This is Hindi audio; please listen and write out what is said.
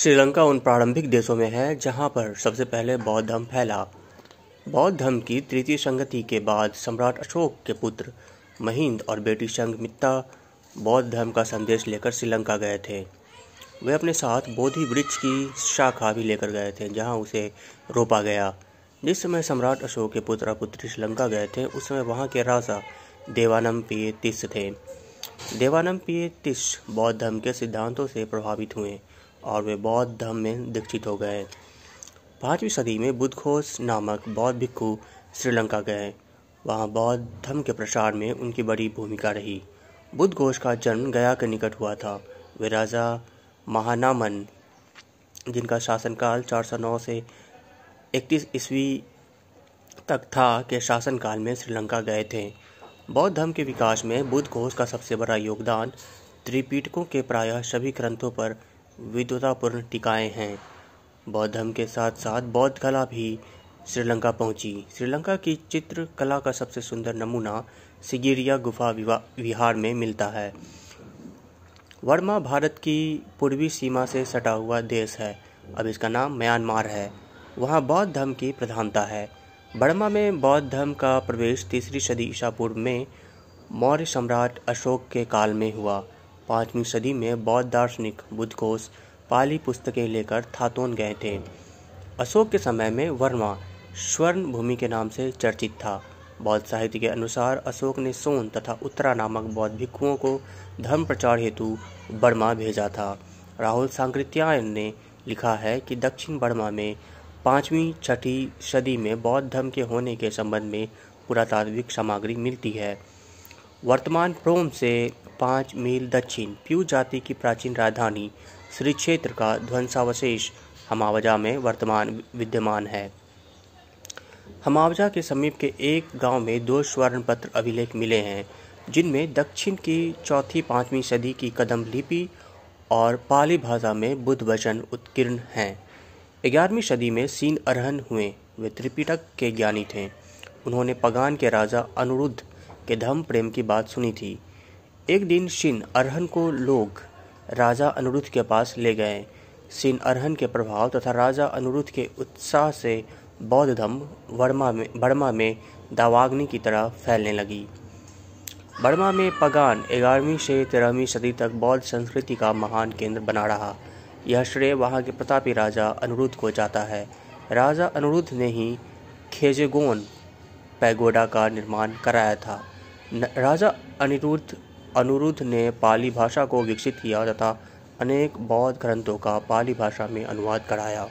श्रीलंका उन प्रारंभिक देशों में है जहां पर सबसे पहले बौद्ध धर्म फैला बौद्ध धर्म की तृतीय संगति के बाद सम्राट अशोक के पुत्र महिंद और बेटी संगमित्ता बौद्ध धर्म का संदेश लेकर श्रीलंका गए थे वे अपने साथ बोधि वृक्ष की शाखा भी लेकर गए थे जहां उसे रोपा गया जिस समय सम्राट अशोक के पुत्र और पुत्री श्रीलंका गए थे उस समय वहां के राजा देवानम पिय तिस थे देवानम पिय तिस बौद्ध धर्म के सिद्धांतों से प्रभावित हुए और वे बौद्ध धर्म में दीक्षित हो गए पाँचवीं सदी में बुद्धघोष नामक बौद्ध भिक्खु श्रीलंका गए वहाँ बौद्ध धर्म के प्रसार में उनकी बड़ी भूमिका रही बुद्ध घोष का जन्म गया के निकट हुआ था वे राजा महानामन जिनका शासनकाल 409 से 31 ईस्वी तक था के शासनकाल में श्रीलंका गए थे बौद्ध धर्म के विकास में बुद्ध घोष का सबसे बड़ा योगदान त्रिपीटकों के प्रायः सभी ग्रंथों पर विद्वतापूर्ण टिकाएं हैं बौद्ध धर्म के साथ साथ बौद्ध कला भी श्रीलंका पहुंची श्रीलंका की चित्रकला का सबसे सुंदर नमूना सिगिरिया गुफा विहार में मिलता है वर्मा भारत की पूर्वी सीमा से सटा हुआ देश है अब इसका नाम म्यांमार है वहाँ बौद्ध धर्म की प्रधानता है बर्मा में बौद्ध धर्म का प्रवेश तीसरी सदी ईसा पूर्व में मौर्य सम्राट अशोक के काल में हुआ पाँचवीं सदी में बौद्ध दार्शनिक बुद्धघोष पाली पुस्तकें लेकर थातोन गए थे अशोक के समय में वर्मा स्वर्ण भूमि के नाम से चर्चित था बौद्ध साहित्य के अनुसार अशोक ने सोन तथा उत्तरा नामक बौद्ध भिक्षुओं को धर्म प्रचार हेतु बर्मा भेजा था राहुल सांकृत्यायन ने लिखा है कि दक्षिण बर्मा में पाँचवीं छठी सदी में बौद्ध धर्म के होने के संबंध में पुरातात्विक सामग्री मिलती है वर्तमान प्रोम से पाँच मील दक्षिण प्यू जाति की प्राचीन राजधानी श्री क्षेत्र का ध्वंसावशेष हमावजा में वर्तमान विद्यमान है हमावजा के समीप के एक गांव में दो स्वर्ण पत्र अभिलेख मिले हैं जिनमें दक्षिण की चौथी पाँचवीं सदी की कदम लिपि और पाली भाषा में बुद्ध वचन उत्कीर्ण हैं ग्यारहवीं सदी में सीन अरहन हुए वे त्रिपिटक के ज्ञानी थे उन्होंने पगान के राजा अनुरुद्ध के धम प्रेम की बात सुनी थी एक दिन शिन अरहन को लोग राजा अनुरुद्ध के पास ले गए सिन अरहन के प्रभाव तथा राजा अनुरुद्ध के उत्साह से बौद्ध धम वर्मा में बर्मा में दावाग्नि की तरह फैलने लगी बर्मा में पगान ग्यारहवीं से तेरहवीं सदी तक बौद्ध संस्कृति का महान केंद्र बना रहा यह श्रेय वहाँ के प्रतापी राजा अनुरुद्ध को जाता है राजा अनुरुद्ध ने ही खेजेगोन पैगोडा का निर्माण कराया था राजा अनिरुद्ध अनुरुद्ध ने पाली भाषा को विकसित किया तथा अनेक बौद्ध ग्रंथों का पाली भाषा में अनुवाद कराया